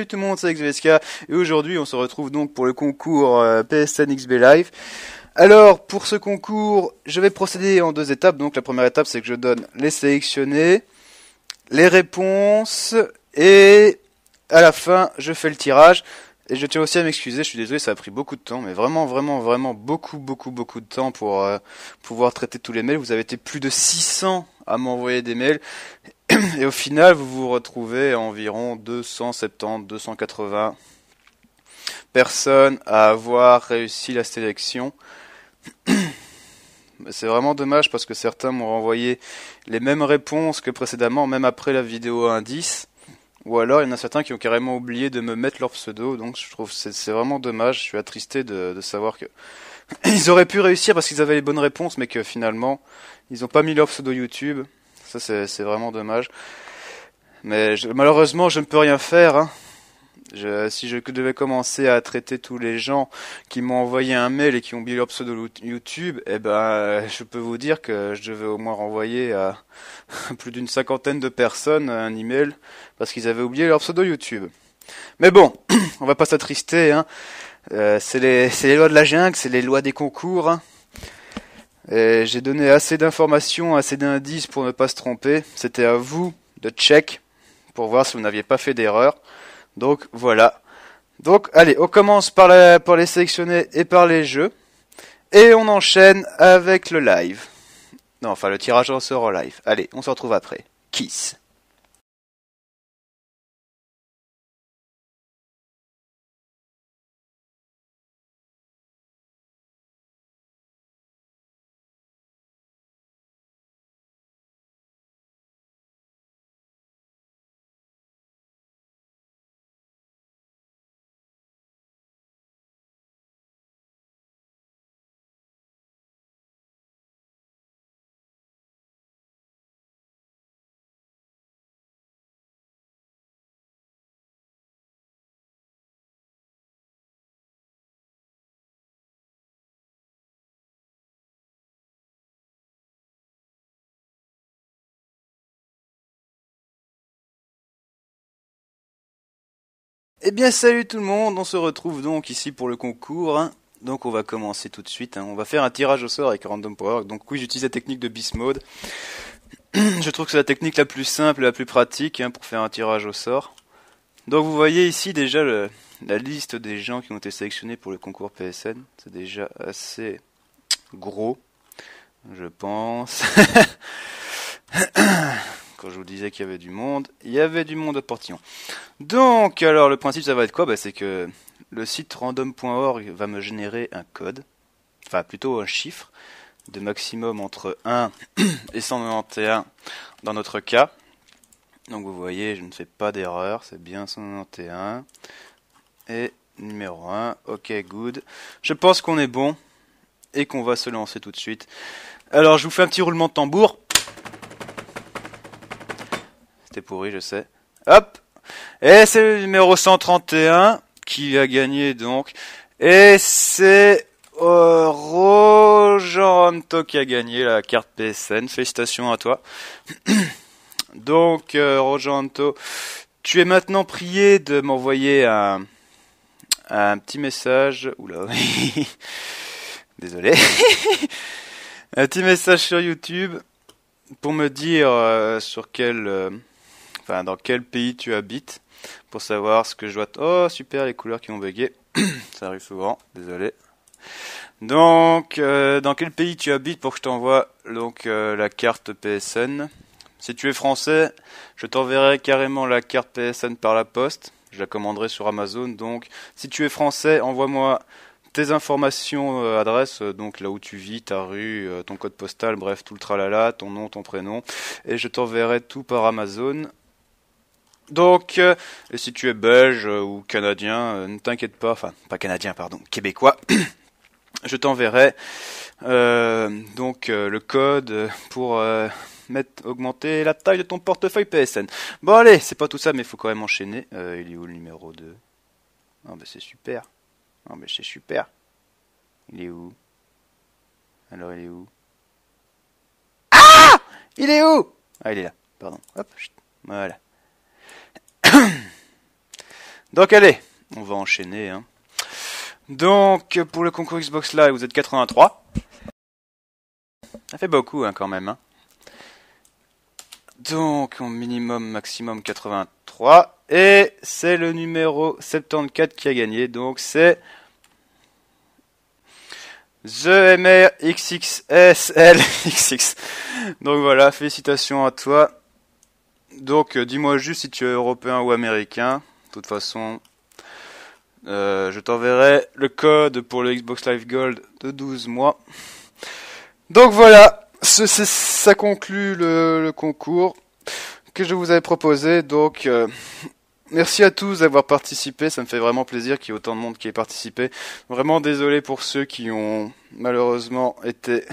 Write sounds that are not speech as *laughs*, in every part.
salut tout le monde, c'est XBSK et aujourd'hui on se retrouve donc pour le concours euh, PSN XB Live. Alors pour ce concours, je vais procéder en deux étapes. Donc la première étape c'est que je donne les sélectionnés, les réponses et à la fin je fais le tirage. Et je tiens aussi à m'excuser, je suis désolé, ça a pris beaucoup de temps, mais vraiment, vraiment, vraiment beaucoup, beaucoup, beaucoup de temps pour euh, pouvoir traiter tous les mails. Vous avez été plus de 600 à m'envoyer des mails. *clears throat* Et au final, vous vous retrouvez à environ 270, 280 personnes à avoir réussi la sélection. *clears throat* C'est vraiment dommage parce que certains m'ont renvoyé les mêmes réponses que précédemment, même après la vidéo indice. Ou alors, il y en a certains qui ont carrément oublié de me mettre leur pseudo, donc je trouve c'est, c'est vraiment dommage. Je suis attristé de, savoir que *coughs* ils auraient pu réussir parce qu'ils avaient les bonnes réponses, mais que finalement, ils n'ont pas mis leur pseudo YouTube. Ça, c'est, c'est vraiment dommage. Mais malheureusement, je ne peux rien faire. Hein si je devais commencer à traiter tous les gens qui m'ont envoyé un mail et qui ont oublié leur pseudo YouTube, eh ben, je peux vous dire que je devais au moins renvoyer à *laughs* plus d'une cinquantaine de personnes un email parce qu'ils avaient oublié leur pseudo YouTube. Mais bon, *clears throat* on va pas s'attrister. Hein. Euh, c'est les, lois de la jungle, c'est les lois des concours. Hein. J'ai donné assez d'informations, assez d'indices pour ne pas se tromper. C'était à vous de check pour voir si vous n'aviez pas fait d'erreur. Donc voilà. Donc allez, on commence par, les sélectionner et par les jeux. Et on enchaîne avec le live. Non, enfin le tirage en sort live. Allez, on se retrouve après. Kiss. Eh bien salut tout le monde, on se retrouve donc ici pour le concours. Donc on va commencer tout de suite, hein. on va faire un tirage au sort avec Random Power. Donc oui j'utilise la technique de Bismode. Mode. *clears throat* Je trouve que c'est la technique la plus simple et la plus pratique hein, pour faire un tirage au sort. Donc vous voyez ici déjà la liste des gens qui ont été sélectionnés pour le concours PSN. C'est déjà assez gros, je pense. *clears throat* *clears throat* quand je vous disais qu'il y avait du monde, il y avait du monde à Portillon. Donc, alors, le principe, ça va être quoi ben, C'est que le site random.org va me générer un code, enfin plutôt un chiffre, de maximum entre 1 *coughs* et 191 dans notre cas. Donc vous voyez, je ne fais pas d'erreur, c'est bien 191. Et numéro 1, ok, good. Je pense qu'on est bon et qu'on va se lancer tout de suite. Alors je vous fais un petit roulement de tambour. T'es pourri, je sais. Hop Et c'est le numéro 131 qui a gagné donc. Et c'est euh, qui a gagné la carte PSN. Félicitations à toi. *coughs* donc, euh, tu es maintenant prié de m'envoyer un, petit message. Oula, *laughs* oui. Désolé. *laughs* un petit message sur YouTube pour me dire euh, sur quel euh, dans quel pays tu habites, pour savoir ce que je dois. Oh super, les couleurs qui ont bugué, *coughs* ça arrive souvent, désolé. Donc, euh, dans quel pays tu habites pour que je t'envoie donc euh, la carte PSN Si tu es français, je t'enverrai carrément la carte PSN par la poste. Je la commanderai sur Amazon. Donc, si tu es français, envoie-moi tes informations, euh, adresse, donc là où tu vis, ta rue, ton code postal, bref, tout le tralala, ton nom, ton prénom, et je t'enverrai tout par Amazon. Donc, euh, si tu es belge euh, ou canadien, euh, ne t'inquiète pas, enfin, pas canadien, pardon, québécois, *clears throat* je t'enverrai donc le code pour mettre, augmenter la taille de ton portefeuille PSN. Bon, allez, c'est pas tout ça, mais il faut quand même enchaîner. il est où le numéro 2 Non, oh, mais c'est super. Non, ah, mais bah, c'est super. Il est où Alors, il est où Ah Il est où Ah, il est là, pardon. Hop, chut. voilà. *coughs* Donc allez, on va enchaîner. Hein. Donc pour le concours Xbox Live, vous êtes 83. Ça fait beaucoup hein, quand même. Hein. Donc minimum, maximum 83. Et c'est le numéro 74 qui a gagné. Donc c'est The Donc voilà, félicitations à toi. Donc, euh, dis-moi juste si tu es européen ou américain. De toute façon, euh, je t'enverrai le code pour le Xbox Live Gold de 12 mois. Donc voilà, ça conclut le, concours que je vous avais proposé. Donc euh, merci à tous d'avoir participé, ça me fait vraiment plaisir qu'il y ait autant de monde qui ait participé. Vraiment désolé pour ceux qui ont malheureusement été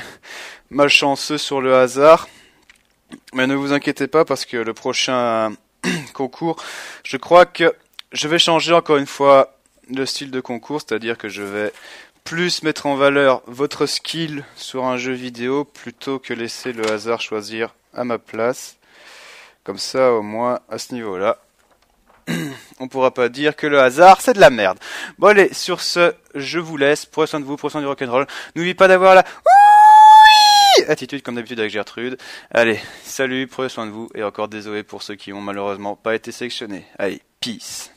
malchanceux sur le hasard. Mais ne vous inquiétez pas parce que le prochain *clears throat* concours, je crois que je vais changer encore une fois le style de concours, c'est-à-dire que je vais plus mettre en valeur votre skill sur un jeu vidéo plutôt que laisser le hasard choisir à ma place. Comme ça, au moins, à ce niveau-là, *clears throat* on pourra pas dire que le hasard, c'est de la merde. Bon allez, sur ce, je vous laisse. Prenez soin de vous, prenez soin du rock'n'roll. N'oubliez pas d'avoir la attitude comme d'habitude avec Gertrude. Allez, salut, prenez soin de vous et encore désolé pour ceux qui n'ont malheureusement pas été sélectionnés. Allez, peace.